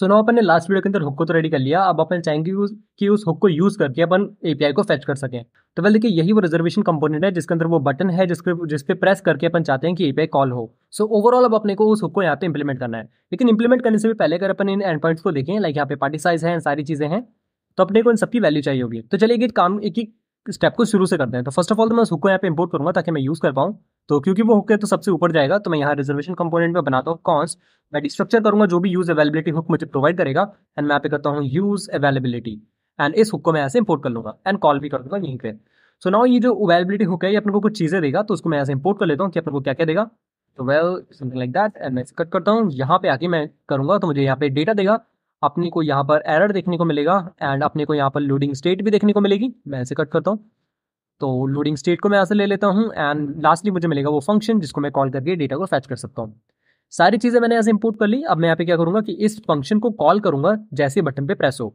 सो so, अपन ने last video के अंदर हुक को तो रेडी कर लिया अब अपन चाहेंगे कि उस हुक को यूज़ करके अपन एपीआई को फेच कर सकें तो वेल देखिए यही वो रिजर्वेशन कंपोनेंट है जिसके अंदर वो बटन है जिसके जिस पे प्रेस करके अपन चाहते हैं कि एपीआई कॉल हो सो so, ओवरऑल अब अपने को उस हुक को यहाँ पे इंप्लीमेंट करना है लेकिन इंप्लीमेंट करने से भी पहले अगर अपन इन एंड पॉइंट्स को देखें लाइक यहाँ पे पार्टी साइज है सारी चीज़ें हैं तो अपने को इन सबकी वैल्यू चाहिए होगी तो चलिए एक काम एक ही स्टेप को शुरू से करते हैं तो फर्स्ट ऑफ ऑल तो मैं उस हुक को यहाँ पे इंपोर्ट करूंगा ताकि मैं यूज़ कर पाऊँ तो क्योंकि वो है तो सबसे ऊपर जाएगा तो मैं यहाँ रिजर्वेशन कंपोनेंट में बनाता हूँ कॉन्स मैं डिस्ट्रक्चर करूंगा जो भी यूज अवेलेबिलिटी हुक मुझे प्रोवाइड करेगा एंड मैं आप करता हूँ यूज अवेलेबिलिटी एंड इस हुक को मैं ऐसे इंपोर्ट कर लूँगा एंड कॉल भी कर दूंगा यहीं पर सो नाउ ये जो अवेलेबिलिटी हुक है ये अपने को कुछ चीज़ें देगा तो उसको मैं ऐसे इंपोर्ट कर लेता हूँ कि अपने को क्या क्या देगा तो well something like that and मैं कट करता हूँ यहाँ पे आके मैं करूँगा तो मुझे यहाँ पे डेटा देगा अपने को यहाँ पर एरर देखने को मिलेगा एंड अपने को यहाँ पर लोडिंग स्टेट भी देखने को मिलेगी मैं ऐसे कट करता हूँ तो लोडिंग स्टेट को मैं यहाँ से ले लेता हूँ एंड लास्टली मुझे मिलेगा वो फंक्शन जिसको मैं कॉल करके डेटा को फैच कर सकता हूँ सारी चीज़ें मैंने यहाँ से इंपोर्ट कर ली अब मैं यहाँ पे क्या करूँगा कि इस फंक्शन को कॉल करूँगा जैसे बटन पे प्रेस हो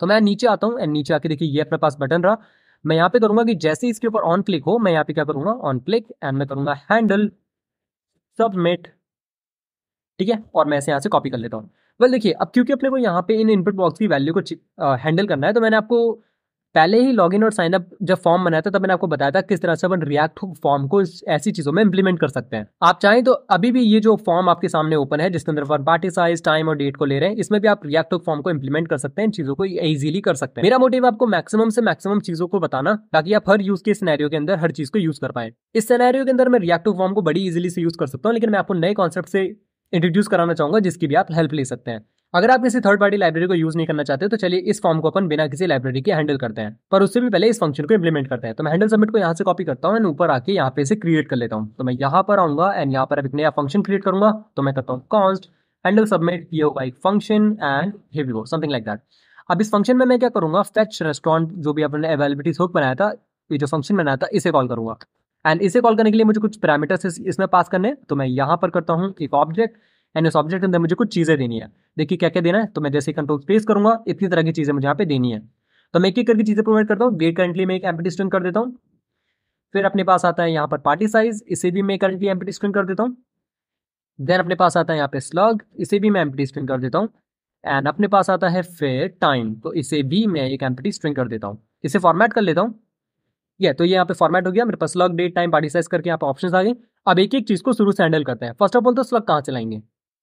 तो मैं नीचे आता हूँ एंड नीचे आके देखिए ये अपने पास बटन रहा मैं यहाँ पे करूँगा कि जैसे इसके ऊपर ऑन क्लिक हो मैं यहाँ पे क्या करूँगा ऑन क्लिक एंड मैं करूँगा हैंडल सबमिट ठीक है और मैं इसे यहाँ से कॉपी कर लेता हूँ वेल देखिए अब क्योंकि अपने को यहाँ पे इन इनपुट बॉक्स की वैल्यू को हैंडल करना है तो मैंने आपको पहले ही लॉगिन और साइन अप जब फॉर्म बनाया था तब मैंने आपको बताया था किस तरह से अपन रिएक्ट फॉर्म को ऐसी चीजों में इंप्लीमेंट कर सकते हैं आप चाहें तो अभी भी ये जो फॉर्म आपके सामने ओपन है जिसके अंदर अपन पार्टी साइज टाइम और डेट को ले रहे हैं इसमें भी आप रिएक्ट फॉर्म को इंप्लीमेंट कर सकते हैं चीजों को ईजिली कर सकते हैं मेरा मोटिव आपको मैक्सिमम से मैक्सिमम चीजों को बताना ताकि आप हर यूज के सैनैरियो के अंदर हर चीज को यूज कर पाए इस सैनैरियो के अंदर मैं रिएक्ट फॉर्म को बड़ी इजिली से यूज कर सकता हूँ लेकिन मैं आपको नए कॉन्सेप्ट से इंट्रोड्यूस कराना चाहूंगा जिसकी भी आप हेल्प ले सकते हैं अगर आप किसी थर्ड पार्टी लाइब्रेरी को यूज नहीं करना चाहते तो चलिए इस फॉर्म को अपन बिना किसी लाइब्रेरी के हैंडल करते हैं पर उससे भी पहले इस फंक्शन को इम्प्लीमेंट करते हैं तो मैं हैंडल सबमिट को यहाँ से कॉपी करता हूँ एंड ऊपर आके यहाँ पे इसे क्रिएट कर लेता हूँ तो मैं यहाँ पर आऊंगा एंड यहाँ पर अब एक नया फंक्शन क्रिएट करूंगा तो मैं करता हूँ कॉन्स्ट हैंडल सबमिट ये होगा एक function and heavy go something like that अब इस फंक्शन में मैं क्या करूँगा फेच रेस्टोरेंट जो भी अपने अवेलेबिलिटी हुक बनाया था ये जो फंक्शन बनाया था इसे कॉल करूंगा एंड इसे कॉल करने के लिए मुझे कुछ पैरामीटर्स इसमें पास करने तो मैं यहाँ पर करता हूँ एक ऑब्जेक्ट एंड इस ऑब्जेक्ट के अंदर मुझे कुछ चीज़ें देनी है देखिए क्या क्या देना है तो मैं जैसे कंट्रोल स्पेस करूँगा इतनी तरह की चीज़ें मुझे यहाँ पे देनी है तो मैं एक एक करके चीज़ें प्रोवाइड करता हूँ वेट करंटली मैं एक एम्पटी स्क्रीन कर देता हूँ फिर अपने पास आता है यहाँ पर पार्टी साइज इसे भी मैं करंटली एम्पटी स्क्रीन कर देता हूँ देन अपने पास आता है यहाँ पे स्लॉग इसे भी मैं एम्पटी स्ट्रिंग कर देता हूँ एंड अपने पास आता है फिर टाइम तो इसे भी मैं एक एम्पटी स्ट्रिंग कर देता हूँ इसे फॉर्मेट कर लेता हूँ ये तो ये यहाँ पे फॉर्मेट हो गया मेरे पास slug date time party size करके यहाँ पे ऑप्शन आ गए अब एक एक चीज़ को शुरू से हैंडल करते हैं फर्स्ट ऑफ ऑल तो स्लॉग कहाँ चलाएंगे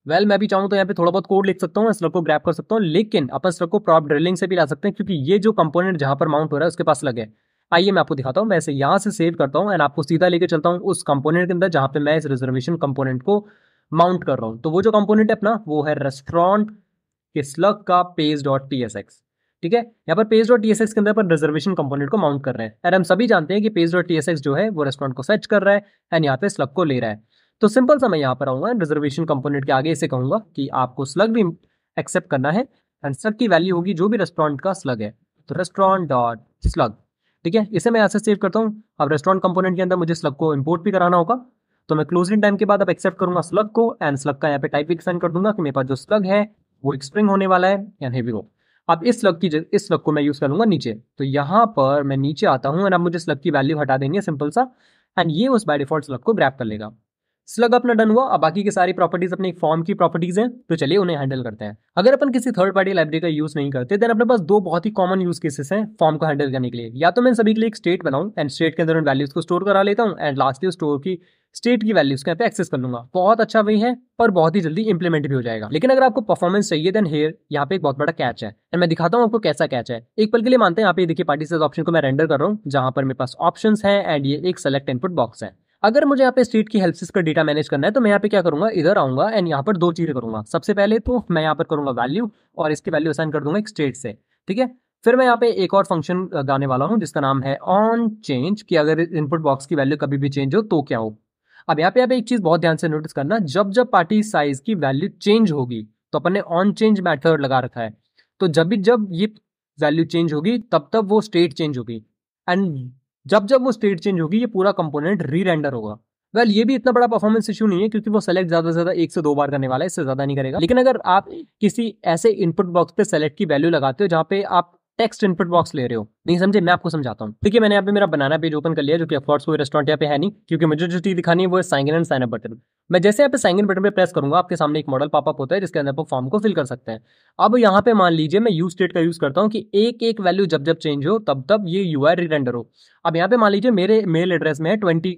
वेल well, मैं भी चाहूँ तो यहाँ पे थोड़ा बहुत कोड लिख सकता हूँ स्लग को ग्रैप कर सकता हूँ लेकिन अपन स्लग को प्रॉप ड्रिलिंग से भी ला सकते हैं क्योंकि ये जो कंपोनेंट जहाँ पर माउंट हो रहा है उसके पास लगे आइए मैं आपको दिखाता हूँ इसे यहाँ से सेव करता हूँ एंड आपको सीधा लेकर चलता हूँ उस कंपोनेंट के अंदर जहाँ पे मैं इस रिजर्वेशन कंपोनेंट को माउंट कर रहा हूँ तो वो जो कंपोनेंट है अपना वो है रेस्टोरेंट के स्लग का page dot T S X ठीक है यहाँ पर page dot T S X के अंदर अपन रिजर्वेशन कंपोनेंट को माउंट कर रहे हैं एंड हम सभी जानते हैं कि page dot T S X जो है वो रेस्टोरेंट को सर्च कर रहा है एंड यहाँ पे स्लग को ले रहा है तो सिंपल सा मैं यहाँ पर आऊँगा रिजर्वेशन कंपोनेंट के आगे इसे कहूँगा कि आपको स्लग भी एक्सेप्ट करना है एंड स्लग की वैल्यू होगी जो भी रेस्टोरेंट का स्लग है तो रेस्टोरेंट डॉट स्लग ठीक है इसे मैं यहाँ से सेव करता हूँ अब रेस्टोरेंट कंपोनेंट के अंदर मुझे स्लग को इम्पोर्ट भी कराना होगा तो मैं क्लोजिंग टाइम के बाद अब एक्सेप्ट करूंगा स्लग को एंड स्लग का यहाँ पे टाइप भी सेंड कर दूंगा कि मेरे पास जो स्लग है वो एक स्प्रिंग होने वाला है एंड हेवी हो अब इस स्लग की इस स्लग को मैं यूज़ करूंगा नीचे तो यहाँ पर मैं नीचे आता हूँ एंड अब मुझे स्लग की वैल्यू हटा देंगे सिंपल सा एंड ये उस बाय डिफॉल्ट स्लग को ग्रैप कर लेगा स्लग अपना डन हुआ अब बाकी के सारी प्रॉपर्टीज अपने फॉर्म की प्रॉपर्टीज हैं तो चलिए उन्हें हैंडल करते हैं अगर अपन किसी थर्ड पार्टी लाइब्रेरी का यूज नहीं करते देन अपने पास दो बहुत ही कॉमन यूज केसेस हैं फॉर्म को हैंडल करने के लिए या तो मैं सभी के लिए एक स्टेट बनाऊँ एंड स्टेट के अंदर उन वैल्यूज को स्टोर करा लेता हूँ एंड लास्टली स्टोर की स्टेट की वैल्यूज को यहाँ पे एक्सेस कर लूंगा बहुत अच्छा वही है पर बहुत ही जल्दी इंप्लीमेंट भी हो जाएगा लेकिन अगर आपको परफॉर्मेंस चाहिए देन हेयर यहाँ पे एक बहुत बड़ा कैच है एंड मैं दिखाता हूँ आपको कैसा कैच है एक पल के लिए मानते हैं यहाँ पे देखिए पार्टी ऑप्शन को मैं रेंडर कर रहा हूँ जहां पर मेरे पास ऑप्शन है एंड ये एक सेलेक्ट इनपुट बॉक्स है अगर मुझे यहाँ पे स्ट्रीट की हेल्प से इसका डेटा मैनेज करना है तो मैं यहाँ पे क्या करूँगा इधर आऊँगा एंड यहाँ पर दो चीज़ें करूँगा सबसे पहले तो मैं यहाँ पर करूँगा वैल्यू और इसकी वैल्यू असाइन कर दूंगा एक स्टेट से ठीक है फिर मैं यहाँ पे एक और फंक्शन गाने वाला हूँ जिसका नाम है ऑन चेंज कि अगर इनपुट बॉक्स की वैल्यू कभी भी चेंज हो तो क्या हो अब यहाँ पे आप एक चीज़ बहुत ध्यान से नोटिस करना जब जब पार्टी साइज की वैल्यू चेंज होगी तो अपन ने ऑन चेंज मैथड लगा रखा है तो जब भी जब ये वैल्यू चेंज होगी तब तब वो स्टेट चेंज होगी एंड जब जब वो स्टेट चेंज होगी ये पूरा कंपोनेंट री रेंडर होगा वेल well, ये भी इतना बड़ा परफॉर्मेंस इशू नहीं है क्योंकि वो सेलेक्ट ज्यादा से ज्यादा एक से दो बार करने वाला है इससे ज्यादा नहीं करेगा लेकिन अगर आप किसी ऐसे इनपुट बॉक्स पे सेलेक्ट की वैल्यू लगाते हो जहाँ पे आप टेक्स्ट इनपुट बॉक्स ले रहे हो नहीं समझे मैं आपको समझाता हूँ देखिए मैंने यहाँ पे मेरा बनाना पेज ओपन कर लिया जो कि अफोर्ड्स कोई रेस्टोरेंट यहाँ पे है नहीं क्योंकि मुझे जो चीज दिखानी है वो है sign and sign up button मैं जैसे यहाँ पे साइन इन बटन पर प्रेस करूंगा आपके सामने एक मॉडल पॉपअप होता है जिसके अंदर आप फॉर्म को फिल कर सकते हैं अब यहाँ पे मान लीजिए मैं यू स्टेट का यूज करता हूँ कि एक एक वैल्यू जब जब चेंज हो तब तब ये यू आई रिटेंडर हो अब यहाँ पे मान लीजिए मेरे मेल एड्रेस में है twenty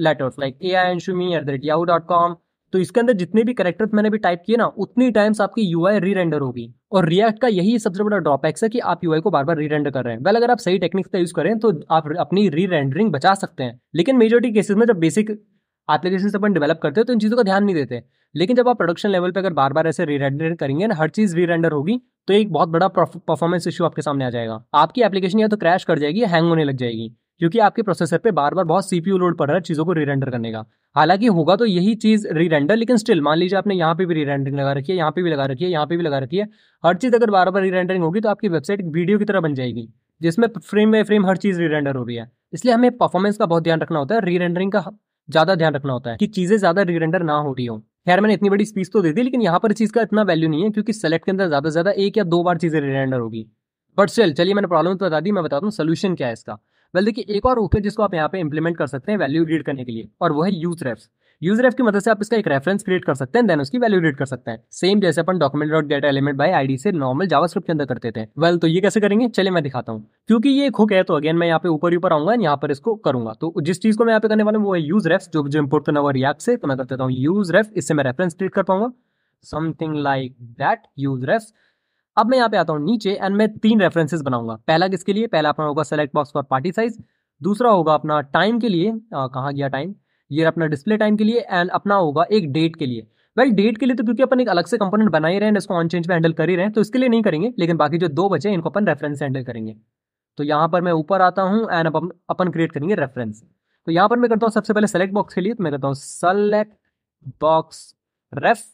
letters like A I N शूमी at the rate Yahoo dot com तो इसके अंदर जितने भी करेक्टर्स मैंने भी टाइप किए ना उतनी टाइम्स आपकी यू आई री रेंडर होगी और रिएक्ट का यही सबसे बड़ा ड्रॉबैक्स है कि आप यू को बार बार री रेंडर कर रहे हैं वेल अगर आप सही टेक्निक्स का यूज करें तो आप अपनी री रेंडरिंग बचा सकते हैं लेकिन मेजोरिटी केसेस में जब बेसिक एप्लीकेशन अपन डेवलप करते हैं तो इन चीज़ों का ध्यान नहीं देते लेकिन जब आप प्रोडक्शन लेवल पर अगर बार बार ऐसे री रेंडर करेंगे ना हर चीज़ री रेंडर होगी तो एक बहुत बड़ा परफॉर्मेंस इशू आपके सामने आ जाएगा आपकी एप्लीकेशन या तो क्रैश कर जाएगी या हैंग होने लग जाएगी क्योंकि आपके प्रोसेसर पे बार बार बहुत सीपीयू लोड पड़ रहा है चीज़ों को रीरेंडर करने का हालांकि होगा तो यही चीज़ रीरेंडर लेकिन स्टिल मान लीजिए आपने यहाँ पे भी रीरेंडरिंग लगा रखी है यहाँ पे भी लगा रखी है यहाँ पे भी लगा रखी है हर चीज़ अगर बार बार रीरेंडरिंग होगी तो आपकी वेबसाइट वीडियो की तरह बन जाएगी जिसमें फ्रेम बाई फ्रेम हर चीज़ रीरेंडर हो रही है इसलिए हमें परफॉर्मेंस का बहुत ध्यान रखना होता है रीरेंडरिंग का ज़्यादा ध्यान रखना होता है कि चीज़ें ज़्यादा रीरेंडर ना हो रही हो खैर मैंने इतनी बड़ी स्पीच तो दे दी लेकिन यहाँ पर चीज़ का इतना वैल्यू नहीं है क्योंकि सेलेक्ट के अंदर ज़्यादा से ज़्यादा एक या दो बार चीज़ें रीरेंडर होगी बट स्टिल चलिए मैंने प्रॉब्लम तो बता दी मैं बताता हूँ सोल्यूशन क्या है इसका वेल देखिए एक और ओपन जिसको आप यहाँ पे इंप्लीमेंट कर सकते हैं वैल्यू रीड करने के लिए और वो है यूज रेफ्स यूज रेफ की मदद से आप इसका एक रेफरेंस क्रिएट कर सकते हैं देन उसकी वैल्यू रीड कर सकते हैं सेम जैसे अपन document dot data element by ID से नॉर्मल जावास्क्रिप्ट के अंदर करते थे वेल तो ये कैसे करेंगे चलिए मैं दिखाता हूँ क्योंकि ये एक हुक है तो अगेन मैं यहाँ पे ऊपर ऊपर आऊंगा यहाँ पर इसको करूंगा तो जिस चीज को मैं यहाँ पे करने वाला हूँ वो है यूज रेफ जो जो इम्पोर्ट करना हुआ रिएक्ट से तो मैं कर देता हूँ यूज रेफ इससे मैं रेफरेंस क्रिएट कर पाऊंगा something like that use ref अब मैं यहाँ पे आता हूँ नीचे एंड मैं तीन रेफरेंसेज बनाऊंगा पहला किसके लिए पहला अपना होगा select box for party size दूसरा होगा अपना टाइम के लिए कहाँ गया टाइम ये अपना डिस्प्ले टाइम के लिए एंड अपना होगा एक डेट के लिए वेल well, डेट के लिए तो क्योंकि अपन एक अलग से कंपोनेंट बना ही रहे हैं इसको ऑन चेंज में हैंडल कर ही रहे हैं तो इसके लिए नहीं करेंगे लेकिन बाकी जो दो बचे इनको अपन रेफरेंस हैंडल करेंगे तो यहाँ पर मैं ऊपर आता हूँ एंड अपन अपन क्रिएट करेंगे रेफरेंस तो यहाँ पर मैं करता हूँ सबसे पहले सेलेक्ट बॉक्स के लिए तो मैं करता हूँ सेलेक्ट बॉक्स रेफ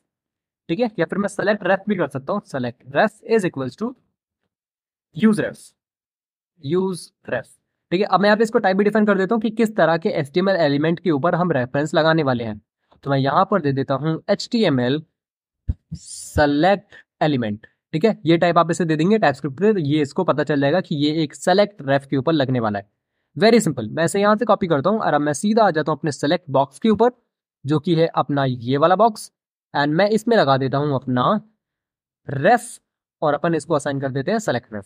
ठीक है या फिर मैं सेलेक्ट रेफ भी कर सकता हूँ select ref is equal to use ref use ref ठीक है अब मैं यहाँ पे इसको टाइप भी डिफाइन कर देता हूँ कि किस तरह के एस एलिमेंट के ऊपर हम रेफरेंस लगाने वाले हैं तो मैं यहाँ पर दे देता हूँ H T M L select element ठीक है ये टाइप आप इसे दे देंगे टाइप स्क्रिप्ट तो ये इसको पता चल जाएगा कि ये एक सेलेक्ट रेफ के ऊपर लगने वाला है वेरी सिंपल मैं इसे यहाँ से कॉपी करता हूँ और अब मैं सीधा आ जाता हूँ अपने सेलेक्ट बॉक्स के ऊपर जो कि है अपना ये वाला बॉक्स एंड मैं इसमें लगा देता हूँ अपना रेफ और अपन इसको असाइन कर देते हैं सेलेक्ट रेफ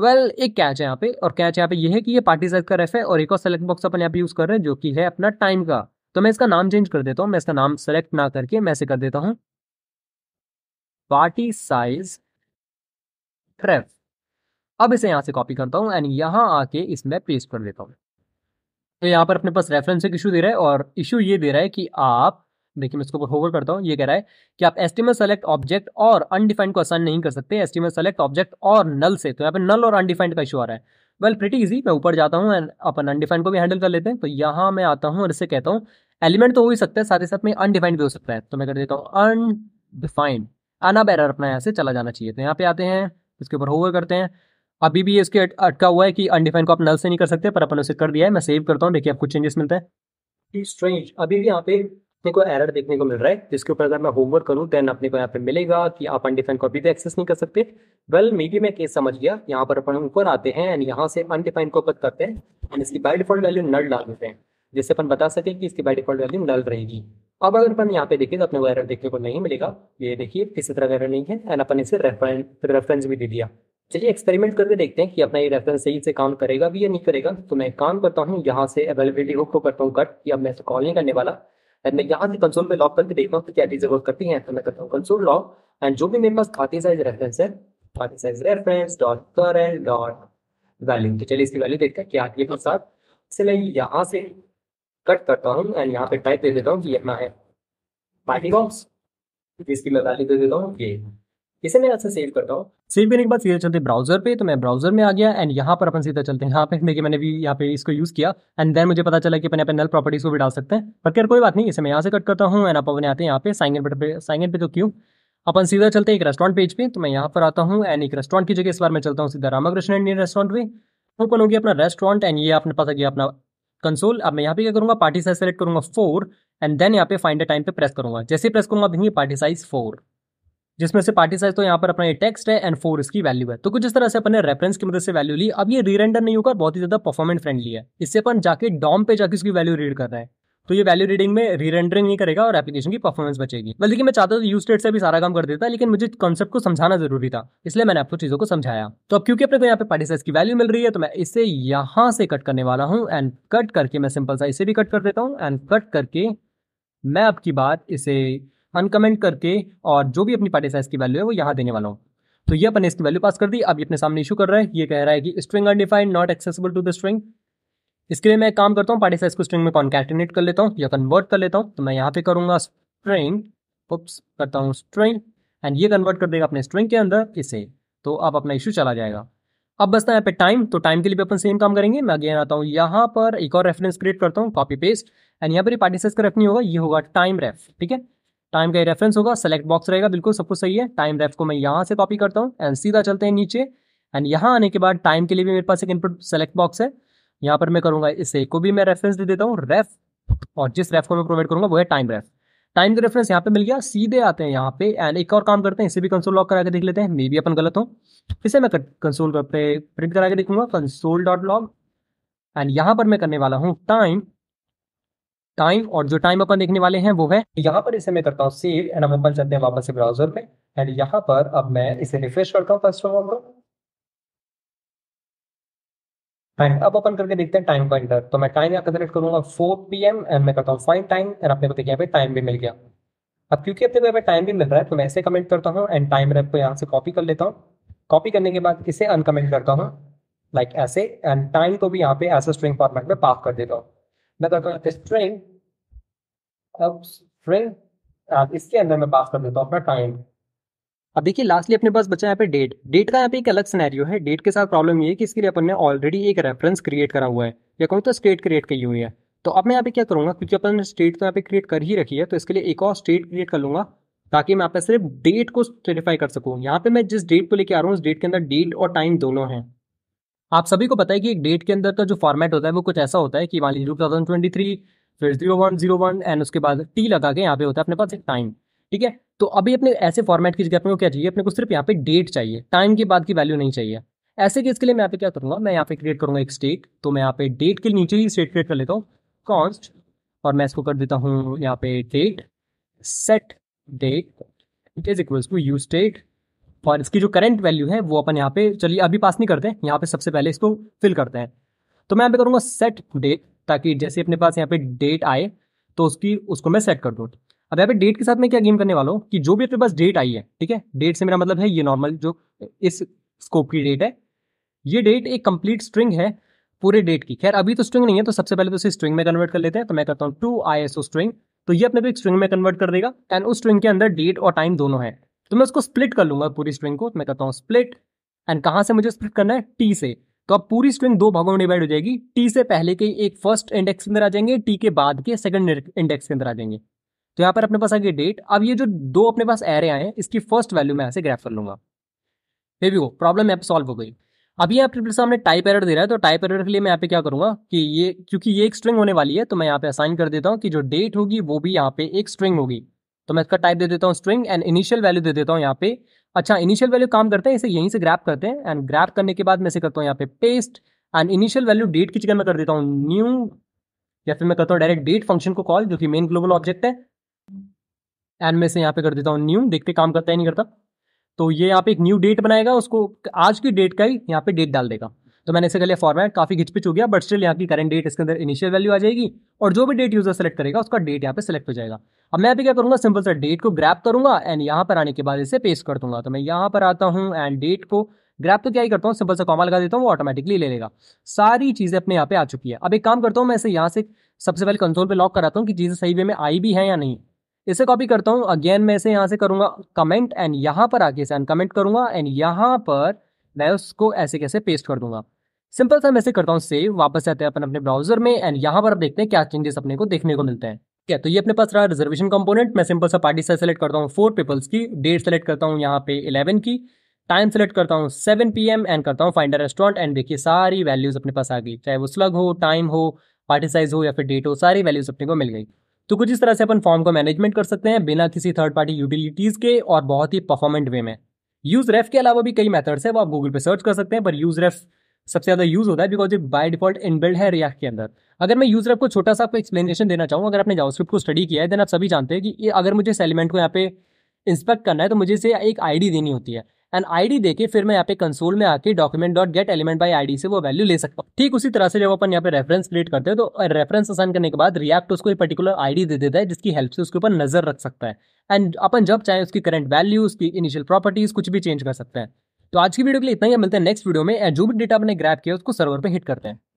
वेल well, एक कैच है यहाँ पे और कैच यहाँ पे ये है कि ये पार्टी साइज का रेफ है और एक और सेलेक्ट बॉक्स अपन यहाँ पे यूज कर रहे हैं जो कि है अपना टाइम का तो मैं इसका नाम चेंज कर देता हूँ मैं इसका नाम सेलेक्ट ना करके मैं ऐसे कर देता हूँ पार्टी साइज रेफ अब इसे यहाँ से कॉपी करता हूँ एंड यहाँ आके इसमें पेस्ट कर देता हूँ तो यहाँ पर अपने पास रेफरेंस एक इशू दे रहा है और इशू ये दे रहा है कि आप देखिए मैं इसको ऊपर होवर करता हूँ ये कह रहा है कि आप एस्टिमेट सेलेक्ट ऑब्जेक्ट और अनडिफाइंड को असाइन नहीं कर सकते एस्टिमेट सेलेक्ट ऑब्जेक्ट और नल से तो यहाँ पर नल और अनडिफाइंड का इशू आ रहा है वेल प्रिटी इजी मैं ऊपर जाता हूँ एंड अपन अनडिफाइंड को भी हैंडल कर लेते हैं तो यहाँ मैं आता हूँ और इससे कहता हूँ एलिमेंट तो हो ही सकता है साथ ही साथ में अनडिफाइंड भी हो सकता है तो मैं कर देता हूँ अनडिफाइंड आना बैरर अपना यहाँ से चला जाना चाहिए तो यहाँ पे आते हैं इसके ऊपर होवर करते हैं अभी भी इसके अटका हुआ है कि अनडिफाइंड को आप नल से नहीं कर सकते पर अपन उसे कर दिया है मैं सेव करता हूँ देखिए आप कुछ चेंजेस मिलते हैं स्ट्रेंज अभी भी यहाँ पे अपने को एरर देखने को मिल रहा है जिसके ऊपर अगर मैं होमवर्क करूँ देन अपने को यहाँ पे मिलेगा कि आप अनडिफाइंड कॉपी भी एक्सेस नहीं कर सकते वेल मे बी मैं केस समझ गया यहाँ पर अपन ऊपर आते हैं एंड यहाँ से अनडिफाइंड को पत करते हैं एंड इसकी बाई डिफॉल्ट वैल्यू नल डाल देते हैं जिससे अपन बता सकें कि इसकी बाई डिफॉल्ट वैल्यू नल रहेगी अब अगर अपन यहाँ पे देखिए तो अपने को एरर देखने को नहीं मिलेगा ये देखिए किसी तरह का एरर नहीं है एंड अपन इसे रेफरेंस भी दे दिया चलिए एक्सपेरिमेंट करके देखते हैं कि अपना ये रेफरेंस सही से काम करेगा भी या नहीं करेगा तो मैं काम करता हूँ यहाँ से अवेलेबिलिटी हुक को करता हूँ कट कि अब मैं इसको कॉल नहीं करने वाला एंड मैं यहाँ से कंसोल में लॉक करके देखता हूँ क्या क्या वर्क करती है तो मैं करता हूँ कंसोल लॉक एंड जो भी मेरे पास खाते साइज रेफरेंस है खाते size reference dot current dot value तो चलिए इसकी वैल्यू देखते हैं क्या आती है फिर साथ इसलिए यहाँ से कट करता हूँ एंड यहाँ पे टाइप दे देता हूँ कि अपना है पार्टी बॉक्स तो इसकी मैं वैल्यू दे देता हूँ ये इसे मैं ऐसे सेव करता हूँ सेव करने के बाद सीधे चलते ब्राउजर पे तो मैं ब्राउजर में आ गया एंड यहाँ पर अपन सीधा चलते हैं यहाँ पे देखिए मैंने भी यहाँ पे इसको यूज़ किया एंड देन मुझे पता चला कि अपने नल प्रॉपर्टीज को भी डाल सकते हैं पर खैर कोई बात नहीं इसे मैं यहाँ से कट करता हूँ एंड आप अपने आते हैं यहाँ पे साइन पर पे साइन पे तो क्यों अपन सीधा चलते हैं एक रेस्टोरेंट पेज पे तो मैं यहाँ पर आता हूँ एंड एक रेस्टोरेंट की जगह इस बार मैं चलता हूँ सीधा रामाकृष्ण इंडियन रेस्टोरेंट पे ओपन तो हो गया अपना रेस्टोरेंट एंड ये आपने पता किया अपना कंसोल अब मैं यहाँ पे क्या करूँगा पार्टी साइज सेलेक्ट करूँगा फोर एंड देन यहाँ पे फाइंड अ टाइम पे प्रेस करूँगा जैसे प्रेस करूँगा देखिए पार्टी साइज फोर जिसमें से पार्टी साइज तो यहाँ पर अपना ये टेक्स्ट है एंड फोर इसकी वैल्यू है तो कुछ इस तरह से अपने रेफरेंस की मदद से वैल्यू ली अब ये रीरेंडर नहीं होकर बहुत ही ज्यादा परफॉर्मेंट फ्रेंडली है इससे अपन जाके डॉम पे जाके इसकी वैल्यू रीड कर रहे हैं तो ये वैल्यू रीडिंग में रीरेंडरिंग नहीं करेगा और एप्लीकेशन की परफॉर्मेंस बचेगी बल्कि well, मैं चाहता था यू स्टेट से भी सारा काम कर देता लेकिन मुझे कॉन्सेप्ट को समझाना जरूरी था इसलिए मैंने आपको चीजों को समझाया तो अब क्योंकि अपने को यहाँ पे पार्टी साइज की वैल्यू मिल रही है तो मैं इसे यहाँ से कट करने वाला हूँ एंड कट करके मैं सिंपल सा इसे भी कट कर देता हूँ एंड कट करके मैं आपकी बात इसे अनकमेंट करके और जो भी अपनी पार्टी साइज की वैल्यू है वो यहाँ देने वाला हूँ तो ये अपने इसकी वैल्यू पास कर दी अब ये अपने सामने इशू कर रहा है ये कह रहा है कि string undefined not accessible to the string इसके लिए मैं काम करता हूँ पार्टी साइज को स्ट्रिंग में कॉन्कैटिनेट कर लेता हूँ या कन्वर्ट कर लेता हूँ तो मैं यहाँ पे करूँगा स्ट्रिंग उप्स करता हूँ स्ट्रिंग एंड ये कन्वर्ट कर देगा अपने स्ट्रिंग के अंदर इसे तो अब अपना इशू चला जाएगा अब बसता है यहाँ पे टाइम तो टाइम के लिए भी अपन सेम काम करेंगे मैं अगेन आता हूँ यहाँ पर एक और रेफरेंस क्रिएट करता हूँ कॉपी पेस्ट एंड यहाँ पर पार्टी साइज का रेफ नहीं होगा ये होगा टाइम रेफ ठीक है टाइम का रेफरेंस होगा सेलेक्ट बॉक्स रहेगा बिल्कुल सब कुछ सही है टाइम रेफ को मैं यहाँ से कॉपी करता हूँ एंड सीधा चलते हैं नीचे एंड यहाँ आने के बाद टाइम के लिए भी मेरे पास एक इनपुट सेलेक्ट बॉक्स है यहाँ पर मैं करूँगा इसे को भी मैं रेफरेंस दे देता हूँ रेफ और जिस रेफ को मैं प्रोवाइड करूँगा वो है टाइम रेफ टाइम का रेफरेंस यहाँ पे मिल गया सीधे आते हैं यहाँ पे एंड एक और काम करते हैं इसे भी कंसोल लॉक करा के देख लेते हैं मे भी अपन गलत हो इसे मैं कंसोल पे प्रिंट करा के देखूंगा कंसोल डॉट लॉग एंड यहाँ पर मैं करने वाला हूँ टाइम टाइम और जो टाइम अपन देखने वाले हैं वो है यहाँ पर इसे मैं करता हूँ सेव एंड हम अपन चलते हैं वापस से ब्राउजर में एंड यहाँ पर अब मैं इसे रिफ्रेश करता हूँ फर्स्ट ऑफ ऑल एंड अब अपन करके देखते हैं टाइम के तो मैं टाइम यहाँ कैलकुलेट करूंगा फोर पी एम एंड मैं करता हूँ फाइन टाइम एंड अपने को देखिए यहाँ पे टाइम भी मिल गया अब क्योंकि अपने को यहाँ पे टाइम भी मिल रहा है तो मैं ऐसे कमेंट करता हूँ एंड टाइम रैप को यहाँ से कॉपी कर लेता हूँ कॉपी करने के बाद इसे अनकमेंट करता हूँ लाइक ऐसे एंड टाइम को भी यहाँ पे ऐसे स्ट्रिंग फॉर्मेट में पास कर देता हूँ मैं करता हूँ स्ट्रिंग अब फ्रेंड इसके अंदर मैं कर हूँ अपना टाइम अब देखिए लास्टली अपने पास बचा यहाँ पे डेट डेट का यहाँ पे एक अलग सिनेरियो है डेट के साथ प्रॉब्लम ये है कि इसके लिए अपन ने ऑलरेडी एक रेफरेंस क्रिएट करा हुआ है या तो स्टेट क्रिएट की हुई है तो अब मैं यहाँ पे क्या करूँगा क्योंकि अपन ने स्टेट तो यहाँ पे क्रिएट कर ही रखी है तो इसके लिए एक और स्टेट क्रिएट कर लूंगा ताकि मैं आप सिर्फ डेट को स्टेटिफाई कर सकूँ यहाँ पे मैं जिस डेट को लेकर आ रहा हूँ उस डेट के अंदर डेट और टाइम दोनों हैं आप सभी को पता है कि एक डेट के अंदर का जो फॉर्मेट होता है वो कुछ ऐसा होता है कि मान लीजिए टू फिर zero one zero one and उसके बाद टी लगा के यहाँ पे होता है अपने पास एक टाइम ठीक है तो अभी अपने ऐसे फॉर्मेट की जगह अपने को क्या चाहिए अपने को सिर्फ यहाँ पे डेट चाहिए टाइम के बाद की वैल्यू नहीं चाहिए ऐसे केस के लिए मैं यहाँ पे क्या करूँगा मैं यहाँ पे क्रिएट करूँगा एक स्टेट तो मैं यहाँ पे डेट के नीचे ही स्टेट क्रिएट कर लेता हूँ कॉन्स्ट और मैं इसको कर देता हूँ यहाँ पे date set date it is equals to you state और इसकी जो करेंट वैल्यू है वो अपन यहाँ पे चलिए अभी पास नहीं करते यहाँ पे सबसे पहले इसको फिल करते हैं तो मैं यहाँ पे करूँगा सेट डेट ताकि जैसे अपने पास यहाँ पे डेट आए तो उसकी उसको मैं सेट कर दूँ अब यहाँ पे डेट के साथ मैं क्या गेम करने वाला हूँ कि जो भी अपने पास डेट आई है ठीक है डेट से मेरा मतलब है ये नॉर्मल जो इस स्कोप की डेट है ये डेट एक कंप्लीट स्ट्रिंग है पूरे डेट की खैर अभी तो स्ट्रिंग नहीं है तो सबसे पहले तो इसे स्ट्रिंग में कन्वर्ट कर लेते हैं तो मैं करता हूँ to I S O string तो ये अपने को एक स्ट्रिंग में कन्वर्ट कर देगा एंड उस स्ट्रिंग के अंदर डेट और टाइम दोनों है तो मैं उसको स्प्लिट कर लूंगा पूरी स्ट्रिंग को तो मैं करता हूँ स्प्लिट एंड कहाँ से मुझे स्प्लिट करना है टी से तो अब पूरी स्ट्रिंग दो भागों में डिवाइड हो जाएगी टी से पहले के एक फर्स्ट इंडेक्स के अंदर आ जाएंगे टी के बाद के सेकंड इंडेक्स के अंदर आ जाएंगे तो यहाँ पर अपने पास आ गई डेट अब ये जो दो अपने पास एरे आए हैं इसकी फर्स्ट वैल्यू मैं यहाँ से ग्रैप कर लूंगा ये भी वो प्रॉब्लम यहाँ पर सॉल्व हो गई अभी यहाँ पर सामने टाइप एरर दे रहा है तो टाइप एरर के लिए मैं यहाँ पे क्या करूँगा कि ये क्योंकि ये एक स्ट्रिंग होने वाली है तो मैं यहाँ पे असाइन कर देता हूँ कि जो डेट होगी वो भी यहाँ पे एक स्ट्रिंग होगी तो मैं इसका टाइप दे देता हूँ स्ट्रिंग एंड इनिशियल वैल्यू दे देता हूँ यहाँ पे अच्छा इनिशियल वैल्यू काम करते हैं इसे यहीं से ग्रैप करते हैं एंड ग्रैप करने के बाद मैं इसे करता हूँ यहाँ पे paste and initial value date की जगह मैं कर देता हूँ न्यू या फिर मैं करता हूँ डायरेक्ट डेट फंक्शन को कॉल जो कि मेन ग्लोबल ऑब्जेक्ट है एंड मैं इसे यहाँ पे कर देता हूँ न्यू देखते काम करता है नहीं करता तो ये यहाँ पे एक न्यू डेट बनाएगा उसको आज की डेट का ही यहाँ पे डेट डाल देगा तो मैंने इसे कर लिया फॉर्मेट काफ़ी घिचपिच हो गया बट स्टिल यहाँ की करंट डेट इसके अंदर इनिशियल वैल्यू आ जाएगी और जो भी डेट यूजर सेलेक्ट करेगा उसका डेट यहाँ पे सेलेक्ट हो जाएगा अब मैं अभी क्या करूँगा सिंपल सा डेट को ग्रैप करूंगा एंड यहाँ पर आने के बाद इसे पेस्ट कर दूंगा तो मैं यहाँ पर आता हूँ एंड डेट को ग्रैप तो क्या ही करता हूँ सिंपल सा कॉमा लगा देता हूँ वो ऑटोमेटिकली ले लेगा सारी चीज़ें अपने यहाँ पे आ चुकी है अब एक काम करता हूँ मैं इसे यहाँ से सबसे पहले कंसोल पर लॉक कराता हूँ कि चीज़ें सही वे में आई भी हैं या नहीं इसे कॉपी करता हूँ अगेन मैं इसे यहाँ से करूंगा कमेंट एंड यहाँ पर आके इसे अनकमेंट करूंगा एंड यहाँ पर मैं उसको ऐसे कैसे पेस्ट कर दूंगा सिंपल सा मैं ऐसे करता हूँ सेव वापस आते हैं अपन अपने ब्राउजर में एंड यहाँ पर आप देखते हैं क्या चेंजेस अपने को देखने को मिलते हैं ठीक है तो ये अपने पास रहा रिजर्वेशन कंपोनेंट मैं सिंपल सा पार्टी से सेलेक्ट करता हूँ फोर पीपल्स की डेट सेलेक्ट करता हूँ यहाँ पे इलेवन की टाइम सेलेक्ट करता हूँ सेवन पी एम एंड करता हूँ फाइंडर रेस्टोरेंट एंड देखिए सारी वैल्यूज अपने पास आ गई चाहे वो स्लग हो टाइम हो पार्टी साइज हो या फिर डेट हो सारी वैल्यूज अपने को मिल गई तो कुछ इस तरह से अपन फॉर्म को मैनेजमेंट कर सकते हैं बिना किसी थर्ड पार्टी यूटिलिटीज़ के और बहुत ही परफॉर्मेंट वे में यूज रेफ के अलावा भी कई मेथड्स है वो आप गूगल पे सर्च कर सकते हैं पर यूज रेफ सबसे ज़्यादा यूज़ होता है बिकॉज ये बाय डिफॉल्ट इनबिल्ड है रिया के अंदर अगर मैं यूज़ रेफ को छोटा सा आपको एक्सप्लेनेशन देना चाहूँ अगर आपने जावास्क्रिप्ट को स्टडी किया है देन आप सभी जानते हैं कि ये अगर मुझे इस एलिमेंट को यहाँ पे इंस्पेक्ट करना है तो मुझे इसे एक आईडी देनी होती है एंड आईडी देके फिर मैं यहाँ पे कंसोल में आके document dot get element by ID से वो वैल्यू ले सकता हूँ ठीक उसी तरह से जब अपन यहाँ पे रेफरेंस क्रिएट करते हैं तो रेफरेंस असाइन करने के बाद रिएक्ट उसको एक पर्टिकुलर आईडी दे देता है जिसकी हेल्प से उसके ऊपर नजर रख सकता है एंड अपन जब चाहे उसकी करंट वैल्यू उसकी इनिशियल प्रॉपर्टीज कुछ भी चेंज कर सकते हैं तो आज की वीडियो के लिए इतना ही मिलते हैं नेक्स्ट वीडियो में जो भी डेटा अपने ग्रैप किया उसको सर्वर पर हिट करते हैं